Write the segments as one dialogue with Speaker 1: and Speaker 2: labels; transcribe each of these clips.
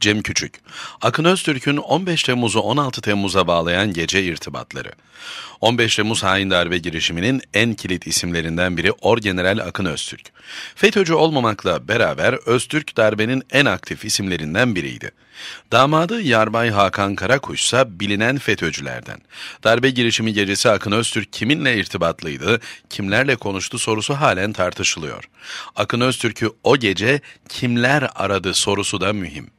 Speaker 1: Cem Küçük. Akın Öztürk'ün 15 Temmuz'u 16 Temmuz'a bağlayan gece irtibatları. 15 Temmuz hain darbe girişiminin en kilit isimlerinden biri Orgeneral Akın Öztürk. FETÖ'cü olmamakla beraber Öztürk darbenin en aktif isimlerinden biriydi. Damadı Yarbay Hakan Karakuş ise bilinen FETÖ'cülerden. Darbe girişimi gecesi Akın Öztürk kiminle irtibatlıydı, kimlerle konuştu sorusu halen tartışılıyor. Akın Öztürk'ü o gece kimler aradı sorusu da mühim.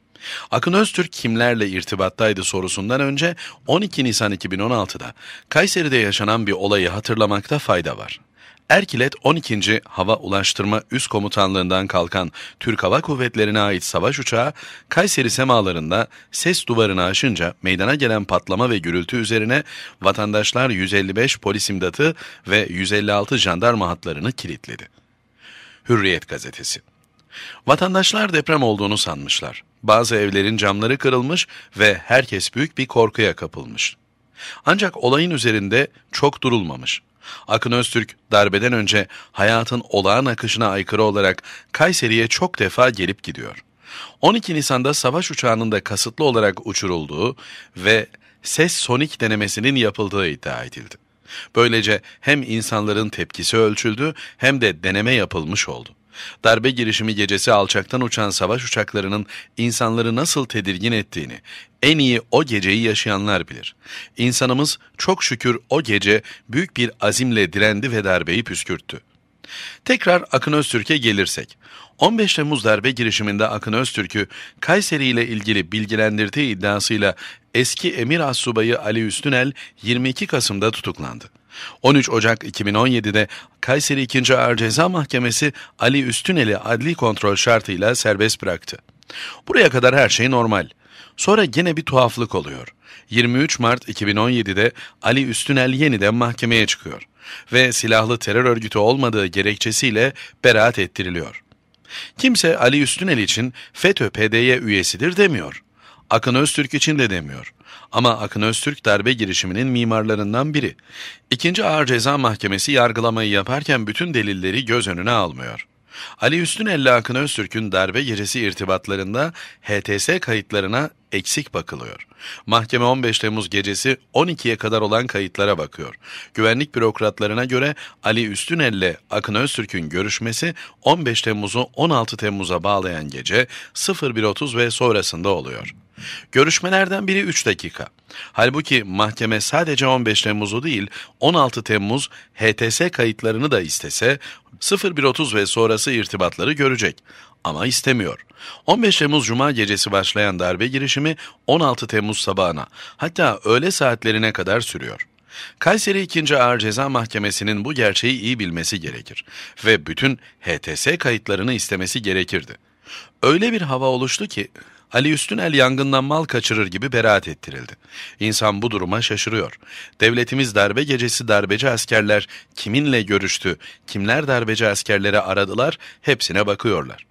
Speaker 1: Akın Öztürk kimlerle irtibattaydı sorusundan önce 12 Nisan 2016'da Kayseri'de yaşanan bir olayı hatırlamakta fayda var. Erkilet 12. Hava Ulaştırma Üst Komutanlığından kalkan Türk Hava Kuvvetleri'ne ait savaş uçağı Kayseri semalarında ses duvarını aşınca meydana gelen patlama ve gürültü üzerine vatandaşlar 155 polis imdatı ve 156 jandarma hatlarını kilitledi. Hürriyet gazetesi. Vatandaşlar deprem olduğunu sanmışlar. Bazı evlerin camları kırılmış ve herkes büyük bir korkuya kapılmış. Ancak olayın üzerinde çok durulmamış. Akın Öztürk darbeden önce hayatın olağan akışına aykırı olarak Kayseri'ye çok defa gelip gidiyor. 12 Nisan'da savaş uçağının da kasıtlı olarak uçurulduğu ve ses sonik denemesinin yapıldığı iddia edildi. Böylece hem insanların tepkisi ölçüldü hem de deneme yapılmış oldu darbe girişimi gecesi alçaktan uçan savaş uçaklarının insanları nasıl tedirgin ettiğini en iyi o geceyi yaşayanlar bilir. İnsanımız çok şükür o gece büyük bir azimle direndi ve darbeyi püskürttü. Tekrar Akın Öztürk'e gelirsek. 15 Temmuz darbe girişiminde Akın Öztürk'ü Kayseri ile ilgili bilgilendirdiği iddiasıyla eski Emir Assubayı Ali Üstünel 22 Kasım'da tutuklandı. 13 Ocak 2017'de Kayseri 2. Ağır Ceza Mahkemesi Ali Üstünel'i adli kontrol şartıyla serbest bıraktı. Buraya kadar her şey normal. Sonra gene bir tuhaflık oluyor. 23 Mart 2017'de Ali Üstünel yeniden mahkemeye çıkıyor ve silahlı terör örgütü olmadığı gerekçesiyle beraat ettiriliyor. Kimse Ali Üstünel için fetö PDY üyesidir demiyor. Akın Öztürk için de demiyor. Ama Akın Öztürk darbe girişiminin mimarlarından biri. İkinci Ağır Ceza Mahkemesi yargılamayı yaparken bütün delilleri göz önüne almıyor. Ali Üstünelli Akın Öztürk'ün darbe giresi irtibatlarında HTS kayıtlarına eksik bakılıyor. Mahkeme 15 Temmuz gecesi 12'ye kadar olan kayıtlara bakıyor. Güvenlik bürokratlarına göre Ali Üstünelli Akın Öztürk'ün görüşmesi 15 Temmuz'u 16 Temmuz'a bağlayan gece 01.30 ve sonrasında oluyor. Görüşmelerden biri 3 dakika. Halbuki mahkeme sadece 15 Temmuz'u değil 16 Temmuz HTS kayıtlarını da istese 01.30 ve sonrası irtibatları görecek ama istemiyor. 15 Temmuz Cuma gecesi başlayan darbe girişimi 16 Temmuz sabahına hatta öğle saatlerine kadar sürüyor. Kayseri 2. Ağır Ceza Mahkemesi'nin bu gerçeği iyi bilmesi gerekir ve bütün HTS kayıtlarını istemesi gerekirdi. Öyle bir hava oluştu ki Ali Üstünel yangından mal kaçırır gibi beraat ettirildi. İnsan bu duruma şaşırıyor. Devletimiz darbe gecesi darbeci askerler kiminle görüştü, kimler darbeci askerlere aradılar hepsine bakıyorlar.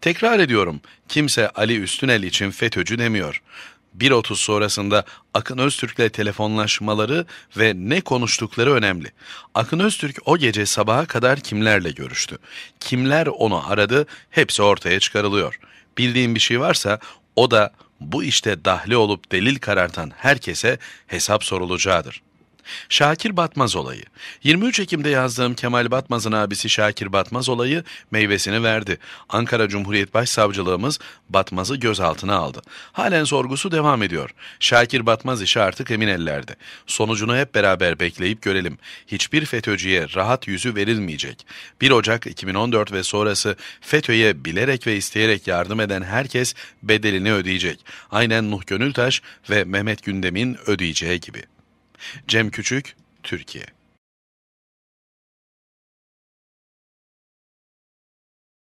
Speaker 1: Tekrar ediyorum kimse Ali Üstünel için FETÖ'cü demiyor. 1.30 sonrasında Akın Öztürk'le telefonlaşmaları ve ne konuştukları önemli. Akın Öztürk o gece sabaha kadar kimlerle görüştü? Kimler onu aradı? Hepsi ortaya çıkarılıyor. Bildiğin bir şey varsa o da bu işte dahli olup delil karartan herkese hesap sorulacağıdır. Şakir Batmaz olayı. 23 Ekim'de yazdığım Kemal Batmaz'ın abisi Şakir Batmaz olayı meyvesini verdi. Ankara Cumhuriyet Başsavcılığımız Batmaz'ı gözaltına aldı. Halen sorgusu devam ediyor. Şakir Batmaz işi artık emin ellerde. Sonucunu hep beraber bekleyip görelim. Hiçbir FETÖ'cüye rahat yüzü verilmeyecek. 1 Ocak 2014 ve sonrası FETÖ'ye bilerek ve isteyerek yardım eden herkes bedelini ödeyecek. Aynen Nuh Gönültaş ve Mehmet Gündem'in ödeyeceği gibi. Cem Küçük, Türkiye